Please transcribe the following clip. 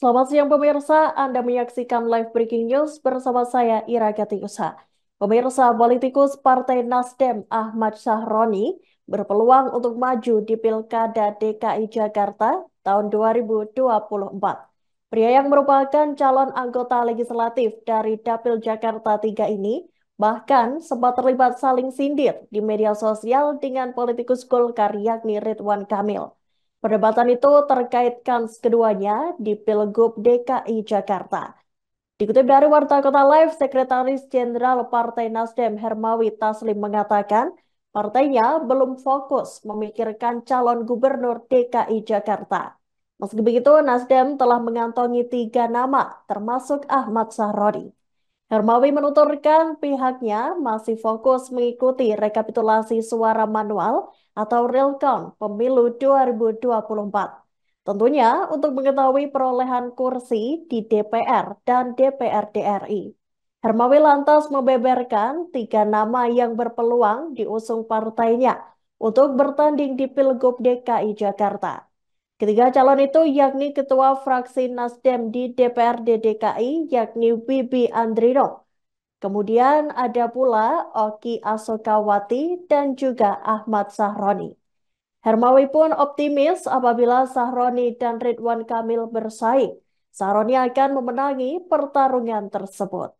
Selamat siang pemirsa, Anda menyaksikan live breaking news bersama saya Ira Katiusa. Pemirsa, politikus Partai Nasdem Ahmad Sahroni berpeluang untuk maju di Pilkada DKI Jakarta tahun 2024. Pria yang merupakan calon anggota legislatif dari Dapil Jakarta 3 ini bahkan sempat terlibat saling sindir di media sosial dengan politikus Golkar yakni Ridwan Kamil. Perdebatan itu terkait kans keduanya di Pilgub DKI Jakarta. Dikutip dari Warta Kota Live, Sekretaris Jenderal Partai Nasdem Hermawi Taslim mengatakan, partainya belum fokus memikirkan calon gubernur DKI Jakarta. Meski begitu, Nasdem telah mengantongi tiga nama, termasuk Ahmad Sahroni. Hermawi menuturkan pihaknya masih fokus mengikuti rekapitulasi suara manual atau real count pemilu 2024. Tentunya untuk mengetahui perolehan kursi di DPR dan DPRD RI. Hermawi lantas membeberkan tiga nama yang berpeluang diusung partainya untuk bertanding di Pilgub DKI Jakarta. Ketiga calon itu yakni Ketua Fraksi Nasdem di DPRD DKI yakni bibi Andrino. Kemudian ada pula Oki Asokawati dan juga Ahmad Sahroni. Hermawi pun optimis apabila Sahroni dan Ridwan Kamil bersaing. Sahroni akan memenangi pertarungan tersebut.